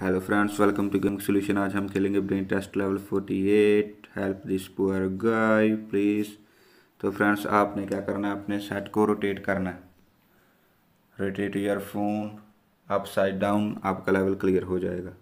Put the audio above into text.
hello friends welcome to game solution आज हम खेलेंगे brain test level 48 help this poor guy please तो friends आपने क्या करना है अपने सेट को रोटेट करना है rotate your phone upside down आपका लेवल क्लियर हो जाएगा